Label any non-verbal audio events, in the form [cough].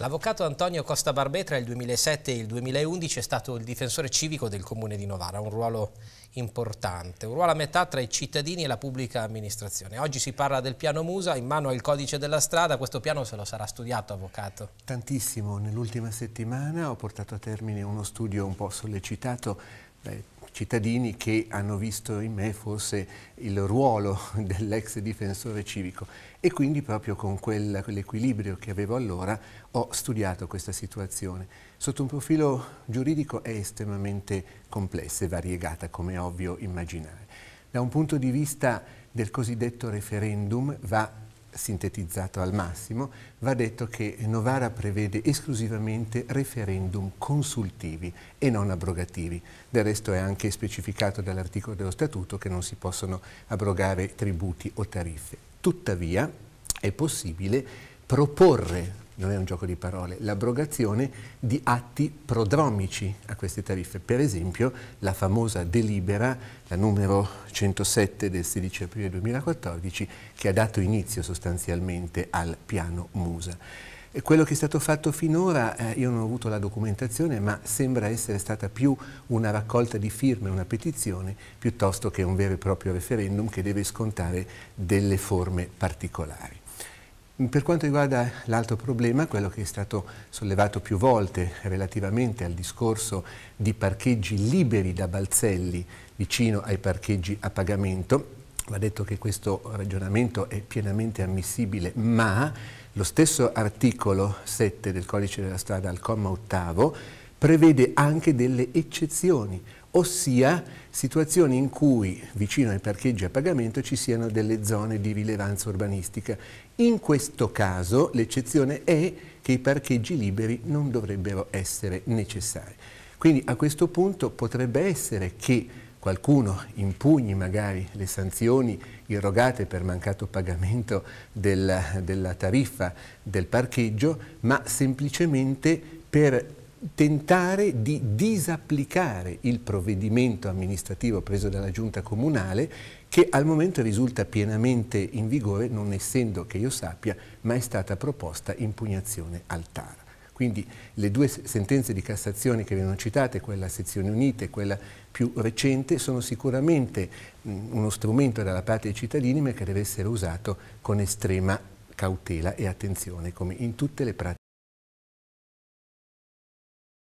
L'avvocato Antonio Costa Barbè tra il 2007 e il 2011 è stato il difensore civico del comune di Novara, un ruolo importante, un ruolo a metà tra i cittadini e la pubblica amministrazione. Oggi si parla del piano Musa, in mano al codice della strada, questo piano se lo sarà studiato, avvocato? Tantissimo, nell'ultima settimana ho portato a termine uno studio un po' sollecitato dai cittadini che hanno visto in me forse il ruolo [laughs] dell'ex difensore civico e quindi proprio con quell'equilibrio quell che avevo allora ho studiato questa situazione. Sotto un profilo giuridico è estremamente complessa e variegata come è ovvio immaginare. Da un punto di vista del cosiddetto referendum va sintetizzato al massimo, va detto che Novara prevede esclusivamente referendum consultivi e non abrogativi. Del resto è anche specificato dall'articolo dello Statuto che non si possono abrogare tributi o tariffe. Tuttavia è possibile proporre non è un gioco di parole, l'abrogazione di atti prodromici a queste tariffe. Per esempio la famosa delibera, la numero 107 del 16 aprile 2014, che ha dato inizio sostanzialmente al piano Musa. E quello che è stato fatto finora, eh, io non ho avuto la documentazione, ma sembra essere stata più una raccolta di firme, una petizione, piuttosto che un vero e proprio referendum che deve scontare delle forme particolari. Per quanto riguarda l'altro problema, quello che è stato sollevato più volte relativamente al discorso di parcheggi liberi da balzelli vicino ai parcheggi a pagamento, va detto che questo ragionamento è pienamente ammissibile, ma lo stesso articolo 7 del codice della strada al comma ottavo prevede anche delle eccezioni, ossia situazioni in cui vicino ai parcheggi a pagamento ci siano delle zone di rilevanza urbanistica. In questo caso l'eccezione è che i parcheggi liberi non dovrebbero essere necessari. Quindi a questo punto potrebbe essere che qualcuno impugni magari le sanzioni irrogate per mancato pagamento della, della tariffa del parcheggio, ma semplicemente per tentare di disapplicare il provvedimento amministrativo preso dalla giunta comunale che al momento risulta pienamente in vigore non essendo che io sappia mai stata proposta impugnazione al TAR. Quindi le due sentenze di Cassazione che vengono citate, quella sezione sezioni unite e quella più recente, sono sicuramente uno strumento dalla parte dei cittadini ma che deve essere usato con estrema cautela e attenzione come in tutte le pratiche.